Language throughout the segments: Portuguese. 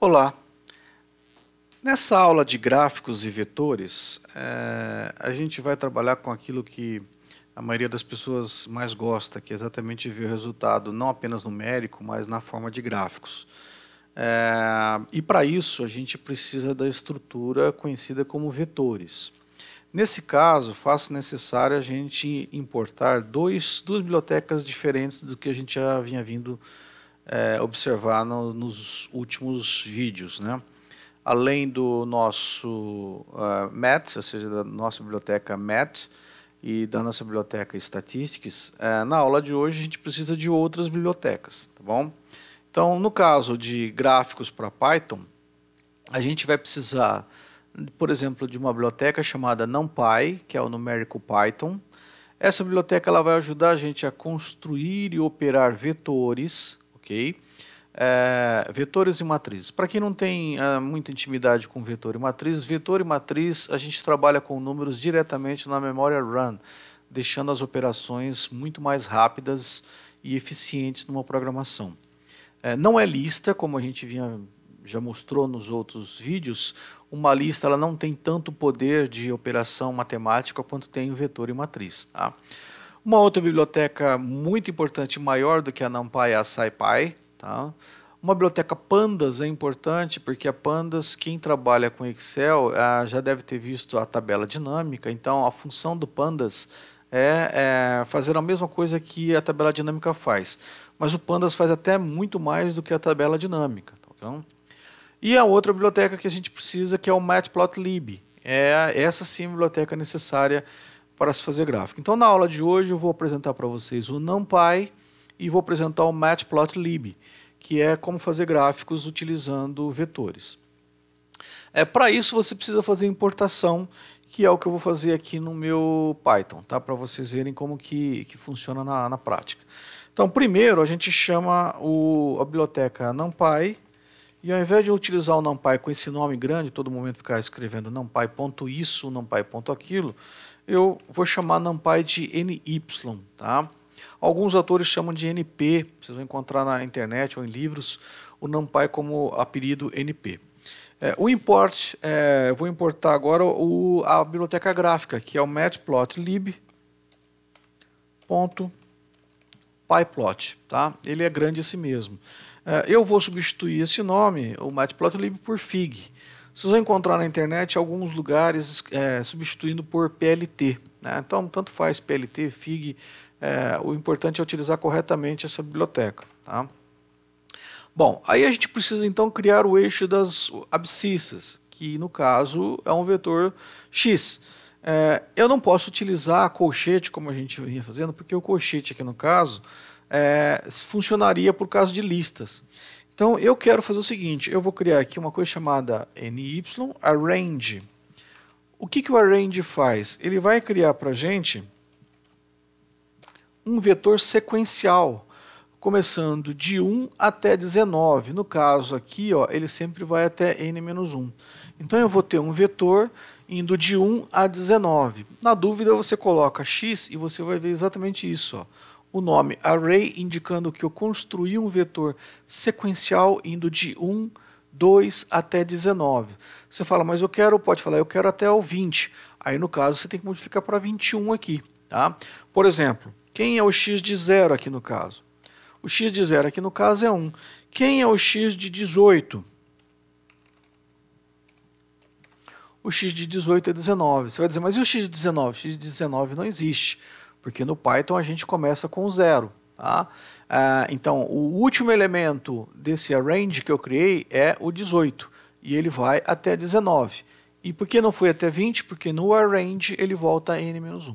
Olá! Nessa aula de gráficos e vetores, é, a gente vai trabalhar com aquilo que a maioria das pessoas mais gosta, que é exatamente ver o resultado não apenas numérico, mas na forma de gráficos. É, e para isso, a gente precisa da estrutura conhecida como vetores. Nesse caso, faz necessário a gente importar dois, duas bibliotecas diferentes do que a gente já vinha vindo é, observar no, nos últimos vídeos, né? Além do nosso uh, ou seja, da nossa biblioteca Mat e da nossa biblioteca Statistics, é, na aula de hoje a gente precisa de outras bibliotecas, tá bom? Então, no caso de gráficos para Python, a gente vai precisar, por exemplo, de uma biblioteca chamada NumPy, que é o numérico Python. Essa biblioteca ela vai ajudar a gente a construir e operar vetores ok? É, vetores e matrizes. Para quem não tem é, muita intimidade com vetor e matriz, vetor e matriz a gente trabalha com números diretamente na memória RAM, deixando as operações muito mais rápidas e eficientes numa programação. É, não é lista, como a gente vinha, já mostrou nos outros vídeos, uma lista ela não tem tanto poder de operação matemática quanto tem o vetor e matriz. Tá? Uma outra biblioteca muito importante, maior do que a NumPy, é a SciPy. Tá? Uma biblioteca Pandas é importante porque a Pandas, quem trabalha com Excel, ah, já deve ter visto a tabela dinâmica. Então, a função do Pandas é, é fazer a mesma coisa que a tabela dinâmica faz. Mas o Pandas faz até muito mais do que a tabela dinâmica. Tá E a outra biblioteca que a gente precisa, que é o Matplotlib. É essa sim biblioteca necessária para se fazer gráfico. Então, na aula de hoje, eu vou apresentar para vocês o NumPy e vou apresentar o Matplotlib, que é como fazer gráficos utilizando vetores. É, para isso, você precisa fazer importação, que é o que eu vou fazer aqui no meu Python, tá? para vocês verem como que, que funciona na, na prática. Então, primeiro, a gente chama o, a biblioteca NumPy, e ao invés de utilizar o NumPy com esse nome grande, todo momento ficar escrevendo numpy.isso, numpy.aquilo, eu vou chamar NumPy de NY, tá? Alguns autores chamam de NP, vocês vão encontrar na internet ou em livros o NumPy como apelido NP. É, o import, é, vou importar agora o, a biblioteca gráfica, que é o matplotlib.pyplot, tá? Ele é grande assim mesmo. É, eu vou substituir esse nome, o matplotlib, por fig. Vocês vão encontrar na internet alguns lugares é, substituindo por PLT. Né? Então, tanto faz PLT, FIG, é, o importante é utilizar corretamente essa biblioteca. Tá? Bom, aí a gente precisa então criar o eixo das abscissas, que no caso é um vetor x. É, eu não posso utilizar colchete como a gente vinha fazendo, porque o colchete aqui no caso é, funcionaria por causa de listas. Então eu quero fazer o seguinte, eu vou criar aqui uma coisa chamada ny arrange. O que, que o arrange faz? Ele vai criar para a gente um vetor sequencial, começando de 1 até 19. No caso aqui, ó, ele sempre vai até n-1. Então eu vou ter um vetor indo de 1 a 19. Na dúvida, você coloca x e você vai ver exatamente isso. Ó o nome array, indicando que eu construí um vetor sequencial indo de 1, 2 até 19. Você fala, mas eu quero, pode falar, eu quero até o 20. Aí no caso você tem que modificar para 21 aqui. Tá? Por exemplo, quem é o x de 0 aqui no caso? O x de 0 aqui no caso é 1. Quem é o x de 18? O x de 18 é 19. Você vai dizer, mas e o x de 19? O x de 19 não existe porque no Python a gente começa com zero. Tá? Ah, então, o último elemento desse arrange que eu criei é o 18, e ele vai até 19. E por que não foi até 20? Porque no arrange ele volta a n-1, tá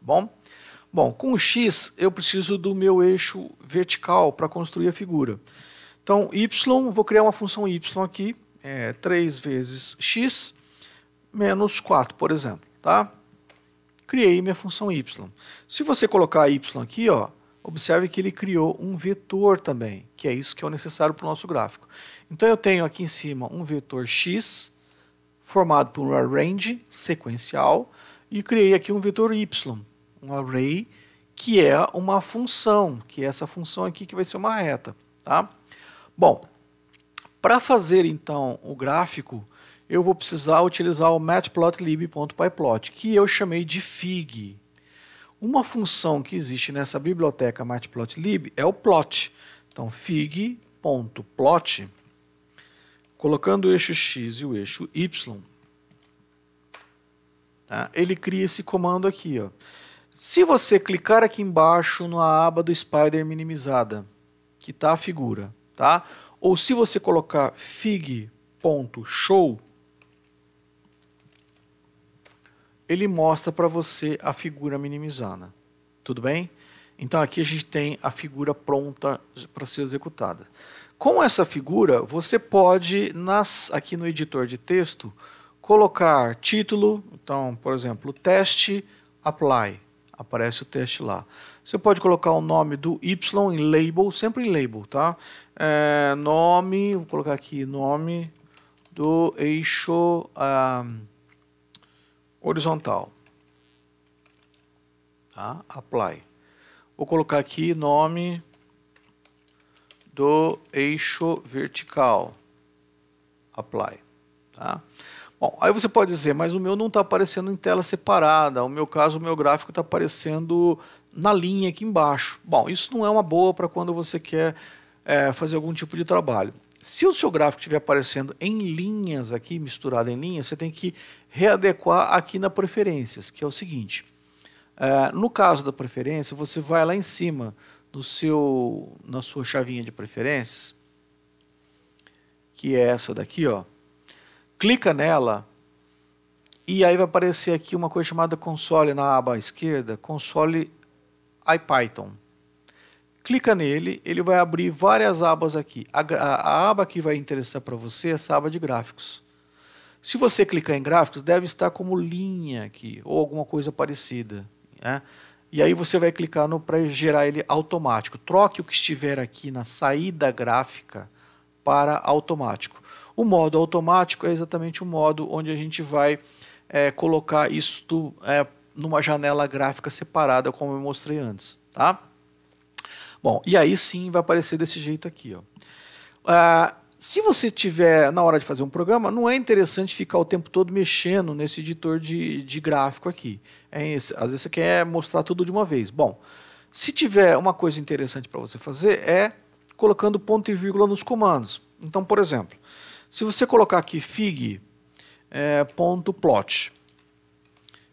bom? Bom, com o x eu preciso do meu eixo vertical para construir a figura. Então, y, vou criar uma função y aqui, é, 3 vezes x menos 4, por exemplo, tá? criei minha função y. Se você colocar y aqui, ó, observe que ele criou um vetor também, que é isso que é o necessário para o nosso gráfico. Então eu tenho aqui em cima um vetor x, formado por um arrange sequencial, e criei aqui um vetor y, um array, que é uma função, que é essa função aqui que vai ser uma reta. Tá? Bom, para fazer então o gráfico eu vou precisar utilizar o matplotlib.pyplot, que eu chamei de fig. Uma função que existe nessa biblioteca matplotlib é o plot. Então, fig.plot, colocando o eixo x e o eixo y, tá? ele cria esse comando aqui. Ó. Se você clicar aqui embaixo na aba do Spider minimizada, que está a figura, tá? ou se você colocar fig.show, ele mostra para você a figura minimizada. Tudo bem? Então aqui a gente tem a figura pronta para ser executada. Com essa figura, você pode, nas, aqui no editor de texto, colocar título, então, por exemplo, teste apply, aparece o teste lá. Você pode colocar o nome do Y em label, sempre em label, tá? É, nome, vou colocar aqui nome do eixo... Um, ah, horizontal. Tá? Apply. Vou colocar aqui nome do eixo vertical. Apply. Tá? Bom, aí você pode dizer, mas o meu não está aparecendo em tela separada. no meu caso, o meu gráfico está aparecendo na linha aqui embaixo. Bom, isso não é uma boa para quando você quer é, fazer algum tipo de trabalho. Se o seu gráfico estiver aparecendo em linhas aqui, misturado em linhas, você tem que readequar aqui na preferências, que é o seguinte. É, no caso da preferência, você vai lá em cima no seu, na sua chavinha de preferências, que é essa daqui, ó. Clica nela e aí vai aparecer aqui uma coisa chamada console na aba esquerda, console IPython clica nele, ele vai abrir várias abas aqui. A, a, a aba que vai interessar para você é essa aba de gráficos. Se você clicar em gráficos, deve estar como linha aqui, ou alguma coisa parecida. Né? E aí você vai clicar para gerar ele automático. Troque o que estiver aqui na saída gráfica para automático. O modo automático é exatamente o modo onde a gente vai é, colocar isso é, numa janela gráfica separada, como eu mostrei antes. Tá? Bom, e aí sim vai aparecer desse jeito aqui. Ó. Ah, se você tiver na hora de fazer um programa, não é interessante ficar o tempo todo mexendo nesse editor de, de gráfico aqui. É, às vezes você quer mostrar tudo de uma vez. Bom, se tiver uma coisa interessante para você fazer é colocando ponto e vírgula nos comandos. Então, por exemplo, se você colocar aqui fig é, ponto plot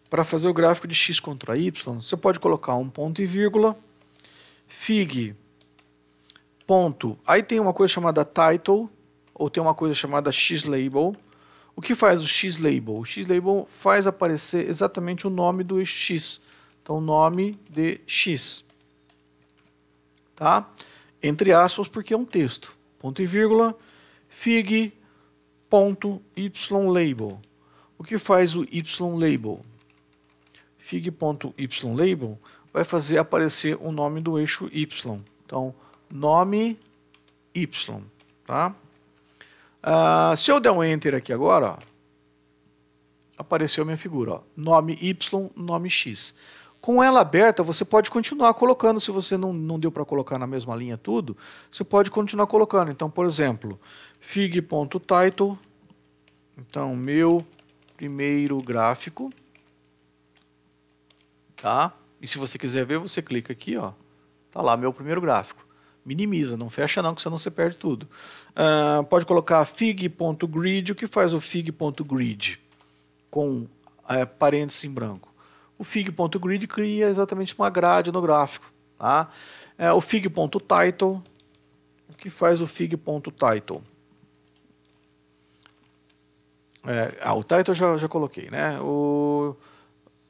para fazer o gráfico de x contra y, você pode colocar um ponto e vírgula fig. Ponto. Aí tem uma coisa chamada title, ou tem uma coisa chamada x-label. O que faz o x-label? O x-label faz aparecer exatamente o nome do x. Então, nome de x. Tá? Entre aspas, porque é um texto. Ponto e vírgula, fig, ponto, y-label. O que faz o y-label? fig.ylabel vai fazer aparecer o nome do eixo Y. Então, nome Y, tá? Ah, se eu der um Enter aqui agora, ó, apareceu minha figura, ó, nome Y, nome X. Com ela aberta, você pode continuar colocando, se você não, não deu para colocar na mesma linha tudo, você pode continuar colocando. Então, por exemplo, fig.title, então meu primeiro gráfico, tá? E se você quiser ver, você clica aqui, ó. Tá lá meu primeiro gráfico. Minimiza, não fecha não, que senão você perde tudo. Uh, pode colocar fig.grid. O que faz o fig.grid? Com é, parênteses em branco. O fig.grid cria exatamente uma grade no gráfico. Tá? É, o fig.title. O que faz o fig.title? É, ah, o title já, já coloquei, né? O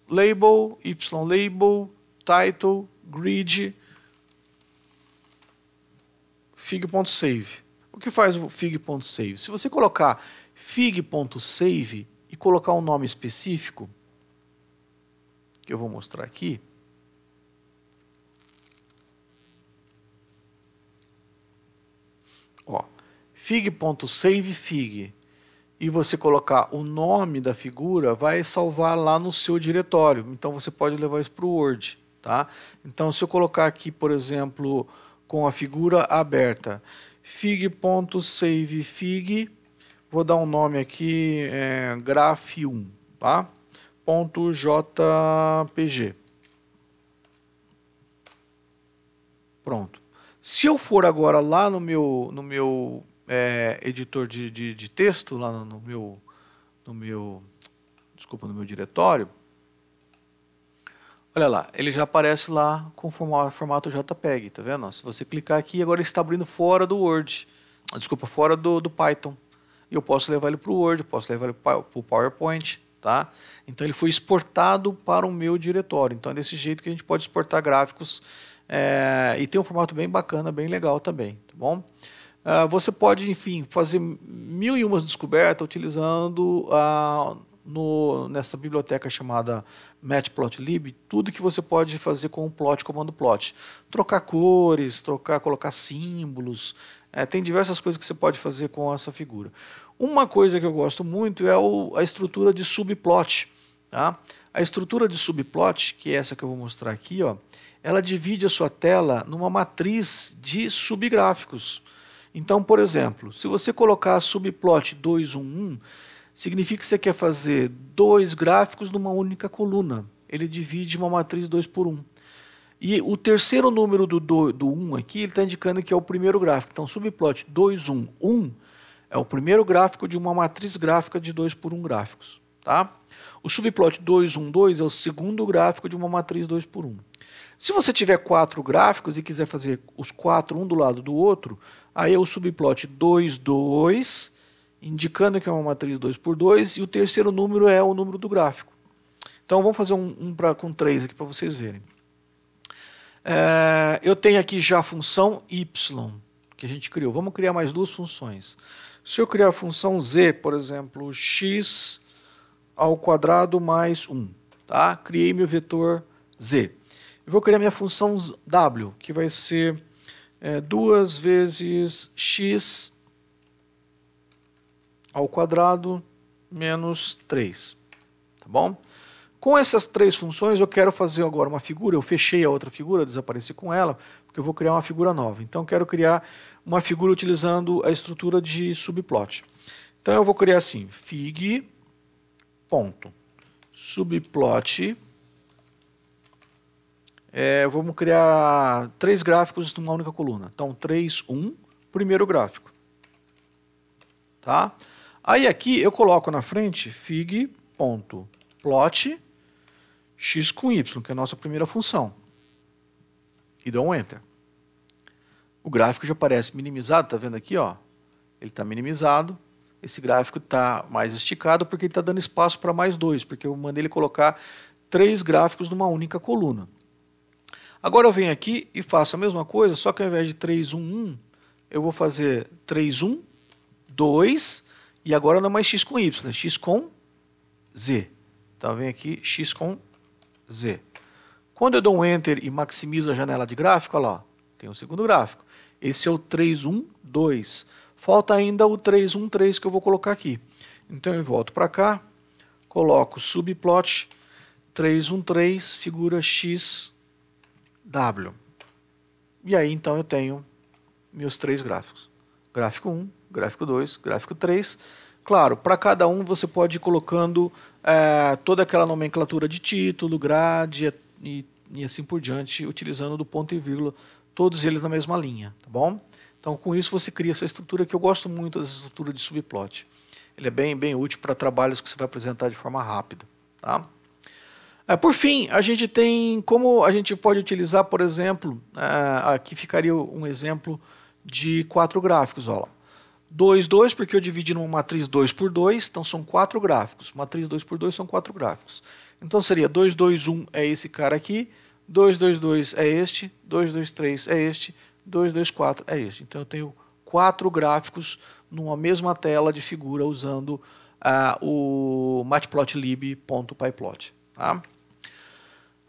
label, ylabel, title, grid, fig.save. O que faz o fig.save? Se você colocar fig.save e colocar um nome específico, que eu vou mostrar aqui, ó, fig.save fig e você colocar o nome da figura, vai salvar lá no seu diretório. Então você pode levar isso para o Word. Tá? Então, se eu colocar aqui, por exemplo, com a figura aberta, fig.savefig, vou dar um nome aqui, é, graph1, tá? Ponto .jpg. Pronto. Se eu for agora lá no meu, no meu é, editor de, de, de, texto lá no, no, meu, no meu, desculpa, no meu diretório, olha lá, ele já aparece lá com formato JPEG, tá vendo? Se você clicar aqui, agora ele está abrindo fora do Word, desculpa, fora do, do Python. E eu posso levar ele para o Word, posso levar ele para o PowerPoint, tá? Então ele foi exportado para o meu diretório. Então é desse jeito que a gente pode exportar gráficos é, e tem um formato bem bacana, bem legal também, tá bom? Ah, você pode, enfim, fazer mil e uma descobertas utilizando a ah, no, nessa biblioteca chamada matplotlib tudo que você pode fazer com o plot, comando plot. Trocar cores, trocar, colocar símbolos. É, tem diversas coisas que você pode fazer com essa figura. Uma coisa que eu gosto muito é o, a estrutura de subplot. Tá? A estrutura de subplot, que é essa que eu vou mostrar aqui, ó, ela divide a sua tela numa matriz de subgráficos. Então, por exemplo, se você colocar subplot 211, significa que você quer fazer dois gráficos numa única coluna. Ele divide uma matriz 2 por 1. Um. E o terceiro número do, do, do 1 aqui, ele está indicando que é o primeiro gráfico. Então, subplot 211 é o primeiro gráfico de uma matriz gráfica de 2 por 1 gráficos. Tá? O subplot 212 é o segundo gráfico de uma matriz 2 por 1. Se você tiver quatro gráficos e quiser fazer os quatro um do lado do outro, Aí é o subplot 2, 2, indicando que é uma matriz 2 por 2, e o terceiro número é o número do gráfico. Então vamos fazer um, um pra, com 3 aqui para vocês verem. É, eu tenho aqui já a função y que a gente criou. Vamos criar mais duas funções. Se eu criar a função z, por exemplo, x ao quadrado mais 1, tá? criei meu vetor z. Eu vou criar minha função w, que vai ser é 2 vezes x ao quadrado menos 3. Tá bom? Com essas três funções, eu quero fazer agora uma figura. Eu fechei a outra figura, desapareci com ela, porque eu vou criar uma figura nova. Então, eu quero criar uma figura utilizando a estrutura de subplot. Então, eu vou criar assim: fig. Ponto, subplot é, vamos criar três gráficos numa única coluna. Então, 3, 1, primeiro gráfico. Tá? Aí aqui eu coloco na frente fig.plot x com y, que é a nossa primeira função. E dou um enter. O gráfico já aparece minimizado, tá vendo aqui, ó? Ele está minimizado. Esse gráfico está mais esticado porque ele está dando espaço para mais dois, porque eu mandei ele colocar três gráficos numa única coluna. Agora eu venho aqui e faço a mesma coisa, só que ao invés de 3, 1, 1, eu vou fazer 3, 1, 2, e agora não é mais x com y, é x com z. Então vem aqui x com z. Quando eu dou um enter e maximizo a janela de gráfico, olha lá, tem o um segundo gráfico. Esse é o 3, 1, 2. Falta ainda o 3, 1, 3 que eu vou colocar aqui. Então eu volto para cá, coloco subplot 3, 1, 3, figura x W. E aí então eu tenho meus três gráficos. Gráfico 1, gráfico 2, gráfico 3. Claro, para cada um você pode ir colocando é, toda aquela nomenclatura de título, grade e, e assim por diante, utilizando do ponto e vírgula, todos eles na mesma linha, tá bom? Então com isso você cria essa estrutura que eu gosto muito dessa estrutura de subplot. Ele é bem, bem útil para trabalhos que você vai apresentar de forma rápida, tá? É, por fim, a gente tem como a gente pode utilizar, por exemplo, é, aqui ficaria um exemplo de quatro gráficos. Olha 2, 2, porque eu dividi numa matriz 2 por 2, então são quatro gráficos. Matriz 2 por 2 são quatro gráficos. Então seria 2, 2, 1 é esse cara aqui, 2, 2, 2 é este, 2, 2, 3 é este, 2, 2, 4 é este. Então eu tenho quatro gráficos numa mesma tela de figura usando ah, o matplotlib.pyplot. Tá?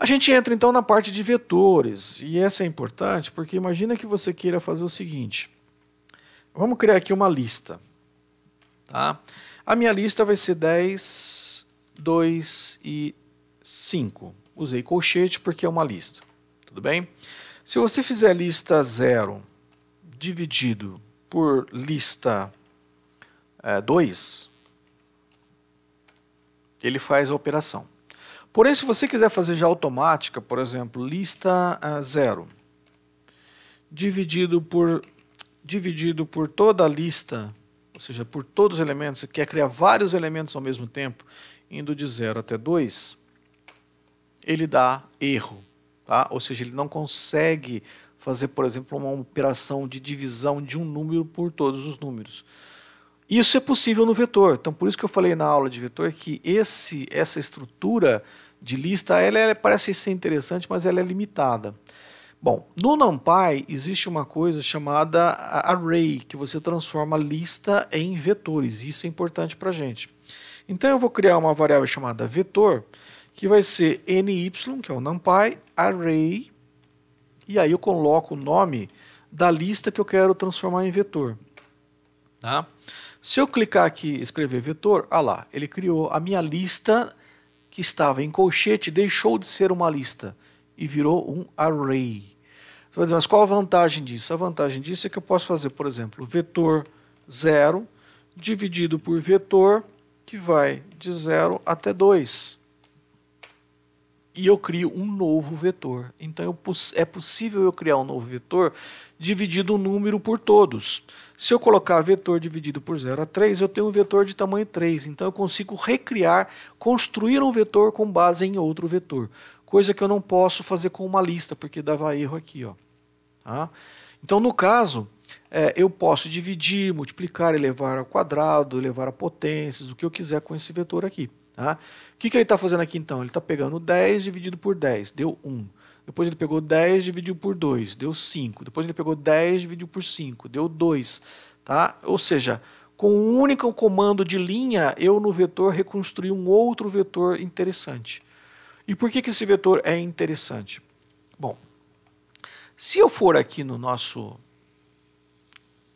A gente entra então na parte de vetores, e essa é importante porque imagina que você queira fazer o seguinte. Vamos criar aqui uma lista. Tá? A minha lista vai ser 10, 2 e 5. Usei colchete porque é uma lista. Tudo bem? Se você fizer lista 0 dividido por lista 2, eh, é, ele faz a operação. Porém, se você quiser fazer já automática, por exemplo, lista uh, zero, dividido por, dividido por toda a lista, ou seja, por todos os elementos, você quer criar vários elementos ao mesmo tempo, indo de zero até dois, ele dá erro. Tá? Ou seja, ele não consegue fazer, por exemplo, uma operação de divisão de um número por todos os números. Isso é possível no vetor. Então, por isso que eu falei na aula de vetor que esse, essa estrutura de lista ela, ela parece ser interessante, mas ela é limitada. Bom, no NumPy existe uma coisa chamada array, que você transforma lista em vetores. Isso é importante para a gente. Então eu vou criar uma variável chamada vetor, que vai ser ny, que é o NumPy, array, e aí eu coloco o nome da lista que eu quero transformar em vetor. Tá? Se eu clicar aqui escrever vetor, ah lá, ele criou a minha lista que estava em colchete, deixou de ser uma lista e virou um array. Você vai dizer, mas qual a vantagem disso? A vantagem disso é que eu posso fazer, por exemplo, vetor 0 dividido por vetor que vai de 0 até 2 e eu crio um novo vetor. Então eu, é possível eu criar um novo vetor dividido o um número por todos. Se eu colocar vetor dividido por 0 a 3, eu tenho um vetor de tamanho 3. Então eu consigo recriar, construir um vetor com base em outro vetor. Coisa que eu não posso fazer com uma lista, porque dava erro aqui. Ó. Tá? Então no caso, é, eu posso dividir, multiplicar, elevar ao quadrado, elevar a potências, o que eu quiser com esse vetor aqui. Tá? O que, que ele está fazendo aqui então? Ele está pegando 10 dividido por 10, deu 1. Depois ele pegou 10 dividido por 2, deu 5. Depois ele pegou 10 dividido por 5, deu 2. Tá? Ou seja, com um único comando de linha, eu no vetor reconstruí um outro vetor interessante. E por que, que esse vetor é interessante? Bom, se eu for aqui no nosso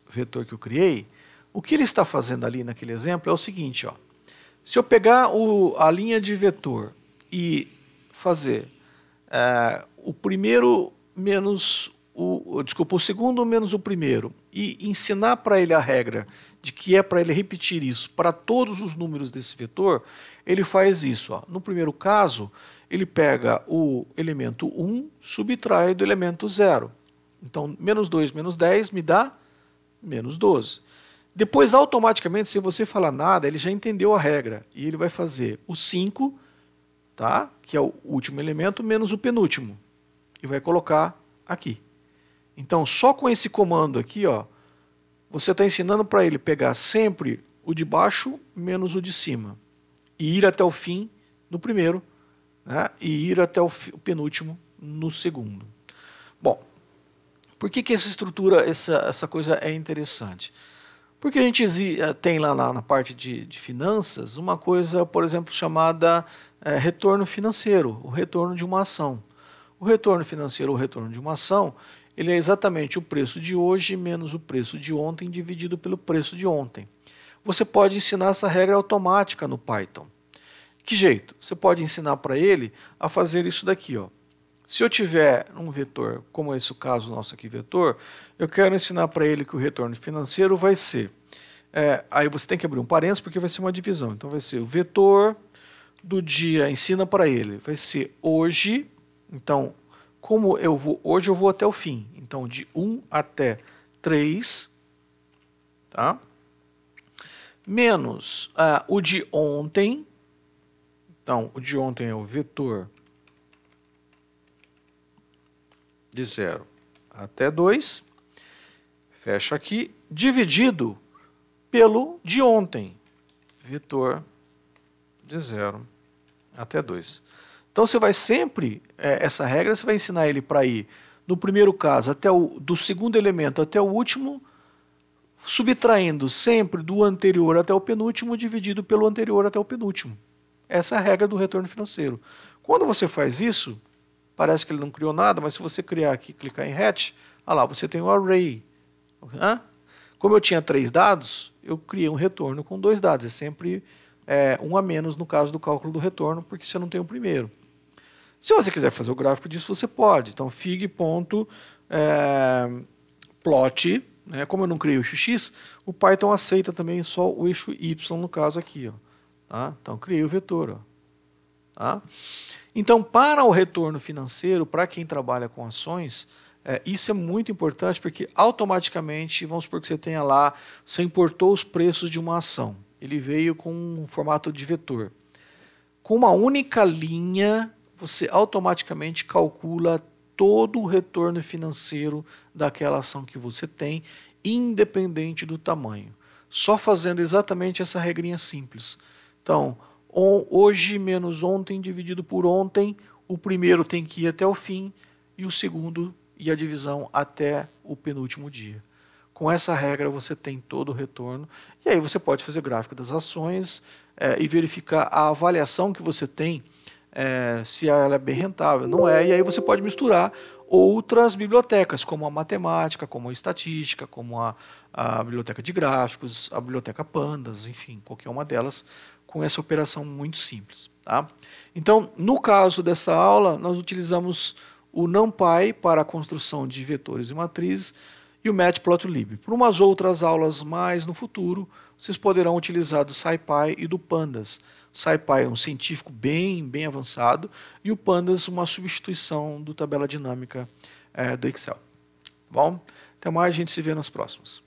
vetor que eu criei, o que ele está fazendo ali naquele exemplo é o seguinte, ó. Se eu pegar o, a linha de vetor e fazer é, o primeiro menos o, desculpa, o segundo menos o primeiro e ensinar para ele a regra de que é para ele repetir isso para todos os números desse vetor, ele faz isso. Ó. No primeiro caso, ele pega o elemento 1, subtrai do elemento 0. Então, menos 2 menos 10 me dá menos 12. Depois, automaticamente, se você falar nada, ele já entendeu a regra. E ele vai fazer o 5, tá? que é o último elemento, menos o penúltimo. E vai colocar aqui. Então, só com esse comando aqui, ó, você está ensinando para ele pegar sempre o de baixo menos o de cima. E ir até o fim no primeiro, né? e ir até o, o penúltimo no segundo. Bom, por que, que essa estrutura, essa, essa coisa é interessante? Porque a gente eh, tem lá na, na parte de, de, finanças uma coisa, por exemplo, chamada é, retorno financeiro, o retorno de uma ação. O retorno financeiro, o retorno de uma ação, ele é exatamente o preço de hoje menos o preço de ontem dividido pelo preço de ontem. Você pode ensinar essa regra automática no Python. Que jeito? Você pode ensinar para ele a fazer isso daqui, ó. Se eu tiver um vetor, como é esse o caso nosso aqui, vetor, eu quero ensinar para ele que o retorno financeiro vai ser. É, aí você tem que abrir um parênteses porque vai ser uma divisão. Então vai ser o vetor do dia, ensina para ele, vai ser hoje. Então, como eu vou hoje, eu vou até o fim. Então, de 1 até 3, tá? Menos ah, o de ontem. Então, o de ontem é o vetor de 0 até 2, fecha aqui, dividido pelo de ontem, vetor de 0 até 2. Então você vai sempre, é, essa regra, você vai ensinar ele para ir, no primeiro caso, até o, do segundo elemento até o último, subtraindo sempre do anterior até o penúltimo, dividido pelo anterior até o penúltimo. Essa é a regra do retorno financeiro. Quando você faz isso, parece que ele não criou nada, mas se você criar aqui e clicar em hatch, ah lá, você tem o um array. Né? Como eu tinha três dados, eu criei um retorno com dois dados. É sempre é, um a menos no caso do cálculo do retorno, porque você não tem o primeiro. Se você quiser fazer o gráfico disso, você pode. Então, fig.plot, é, né? como eu não criei o x, o Python aceita também só o eixo y, no caso aqui. Ó, tá? Então, criei o vetor. Ó. Tá? Então, para o retorno financeiro, para quem trabalha com ações, é, isso é muito importante porque automaticamente, vamos supor que você tenha lá, você importou os preços de uma ação. Ele veio com um formato de vetor. Com uma única linha, você automaticamente calcula todo o retorno financeiro daquela ação que você tem, independente do tamanho. Só fazendo exatamente essa regrinha simples. Então, hoje menos ontem dividido por ontem, o primeiro tem que ir até o fim e o segundo e a divisão até o penúltimo dia. Com essa regra você tem todo o retorno e aí você pode fazer o gráfico das ações é, e verificar a avaliação que você tem é, se ela é bem rentável, não é? E aí você pode misturar outras bibliotecas, como a matemática, como a estatística, como a, a biblioteca de gráficos, a biblioteca pandas, enfim, qualquer uma delas com essa operação muito simples. Tá? Então, no caso dessa aula, nós utilizamos o NumPy para a construção de vetores e matrizes e o Matplotlib. Para umas outras aulas mais no futuro, vocês poderão utilizar do SciPy e do Pandas. SciPy é um científico bem, bem avançado e o Pandas uma substituição do tabela dinâmica é, do Excel. Tá bom? Até mais, a gente se vê nas próximas.